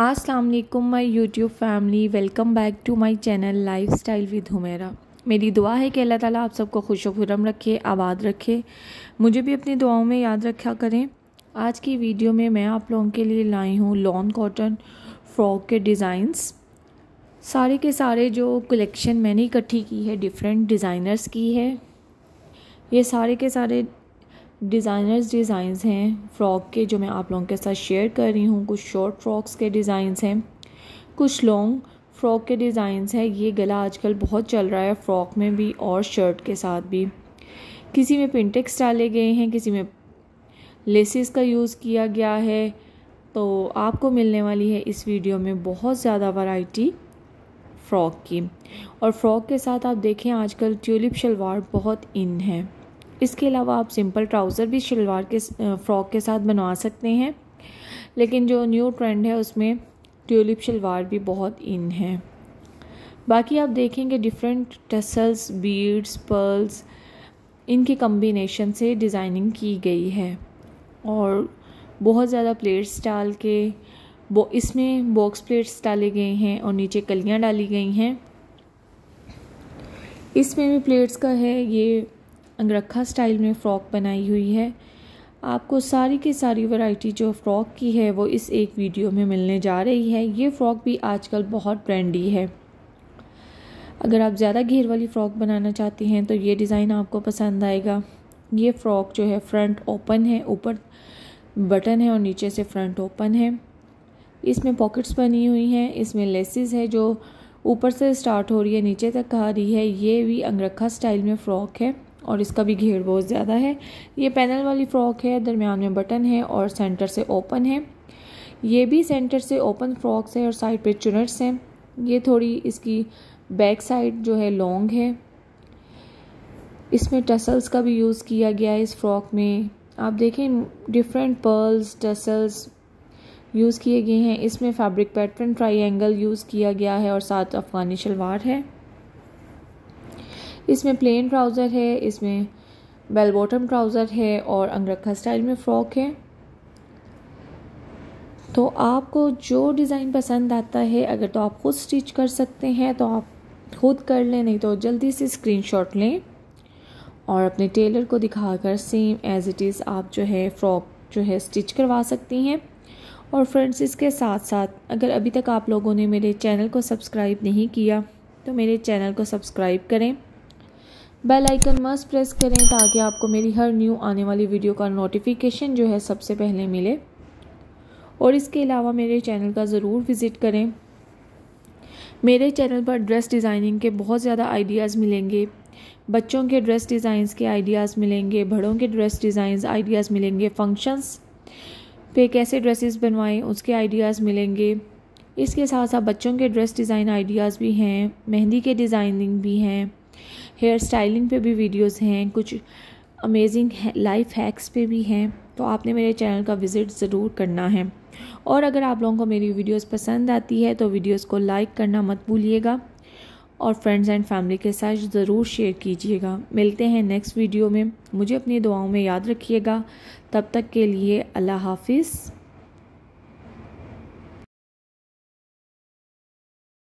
अस्सलाम वालेकुम my YouTube family welcome back to my channel lifestyle with Humera मेरी दुआ है कि अल्लाह ताला आप सबको खुश खुरम रखे आबाद रखे मुझे भी अपनी दुआओं में याद रखा करें आज की वीडियो में मैं आप लोगों के लिए लाई हूँ लॉन कॉटन फ्रॉक के डिज़ाइंस सारे के सारे जो कलेक्शन मैंने इकट्ठी की है डिफरेंट डिज़ाइनर्स की है ये सारे के सारे डिज़ाइनर्स डिज़ाइंस हैं फ़्रॉक के जो मैं आप लोगों के साथ शेयर कर रही हूँ कुछ शॉर्ट फ्रॉक्स के डिज़ाइंस हैं कुछ लॉन्ग फ़्रॉक के डिज़ाइंस हैं ये गला आजकल बहुत चल रहा है फ़्रॉक में भी और शर्ट के साथ भी किसी में पिंटेक्स डाले गए हैं किसी में लेसिस का यूज़ किया गया है तो आपको मिलने वाली है इस वीडियो में बहुत ज़्यादा वैरायटी फ़्रॉक की और फ़्रॉक के साथ आप देखें आजकल ट्यूलिप शलवार बहुत इन है इसके अलावा आप सिंपल ट्राउज़र भी शलवार के फ्रॉक के साथ बनवा सकते हैं लेकिन जो न्यू ट्रेंड है उसमें ट्यूलिप शलवार भी बहुत इन है बाकी आप देखेंगे डिफरेंट टसल्स बीड्स पर्ल्स इनके कम्बिनेशन से डिज़ाइनिंग की गई है और बहुत ज़्यादा प्लेट्स डाल के बो इसमें बॉक्स प्लेट्स डाले गए हैं और नीचे कलियाँ डाली गई हैं इसमें भी प्लेट्स का है ये अंगरखा स्टाइल में फ़्रॉक बनाई हुई है आपको सारी की सारी वैरायटी जो फ़्रॉक की है वो इस एक वीडियो में मिलने जा रही है ये फ़्रॉक भी आजकल बहुत ब्रांडी है अगर आप ज़्यादा घेर वाली फ़्रॉक बनाना चाहती हैं तो ये डिज़ाइन आपको पसंद आएगा ये फ़्रॉक जो है फ्रंट ओपन है ऊपर बटन है और नीचे से फ्रंट ओपन है इसमें पॉकेट्स बनी हुई हैं इसमें लेसिस है जो ऊपर से स्टार्ट हो रही है नीचे तक आ रही है ये भी अंगरखा स्टाइल में फ़्रॉक है और इसका भी घेर बहुत ज़्यादा है ये पैनल वाली फ़्रॉक है दरमियान में बटन है और सेंटर से ओपन है ये भी सेंटर से ओपन फ्रॉक्स है और साइड पे चुनट्स हैं ये थोड़ी इसकी बैक साइड जो है लॉन्ग है इसमें टसल्स का भी यूज़ किया गया है इस फ्रॉक में आप देखें डिफरेंट पर्ल्स टसल्स यूज़ किए गए हैं इसमें fabric pattern triangle use किया गया है और साथ अफ़गानी शलवार है इसमें प्लेन ट्राउज़र है इसमें बेल बॉटम ट्राउज़र है और अंगरखा स्टाइल में फ़्रॉक है तो आपको जो डिज़ाइन पसंद आता है अगर तो आप खुद स्टिच कर सकते हैं तो आप खुद कर लें नहीं तो जल्दी से स्क्रीनशॉट लें और अपने टेलर को दिखाकर सेम एज़ इट इज़ आप जो है फ़्रॉक जो है स्टिच करवा सकती हैं और फ्रेंड्स इसके साथ साथ अगर अभी तक आप लोगों ने मेरे चैनल को सब्सक्राइब नहीं किया तो मेरे चैनल को सब्सक्राइब करें बेल आइकन मस्ट प्रेस करें ताकि आपको मेरी हर न्यू आने वाली वीडियो का नोटिफिकेशन जो है सबसे पहले मिले और इसके अलावा मेरे चैनल का ज़रूर विज़िट करें मेरे चैनल पर ड्रेस डिज़ाइनिंग के बहुत ज़्यादा आइडियाज़ मिलेंगे बच्चों के ड्रेस डिज़ाइंस के आइडियाज़ मिलेंगे बड़ों के ड्रेस डिज़ाइंस आइडियाज़ मिलेंगे फंक्शंस पे कैसे ड्रेसेस बनवाएं उसके आइडियाज़ मिलेंगे इसके साथ साथ बच्चों के ड्रेस डिज़ाइन आइडियाज़ भी हैं मेहंदी के डिज़ाइनिंग भी हैं हेयर स्टाइलिंग पे भी वीडियोस हैं कुछ अमेजिंग लाइफ हैक्स पे भी हैं तो आपने मेरे चैनल का विज़िट ज़रूर करना है और अगर आप लोगों को मेरी वीडियोस पसंद आती है तो वीडियोस को लाइक करना मत भूलिएगा और फ्रेंड्स एंड फैमिली के साथ ज़रूर शेयर कीजिएगा मिलते हैं नेक्स्ट वीडियो में मुझे अपनी दुआओं में याद रखिएगा तब तक के लिए अल्लाह हाफिज़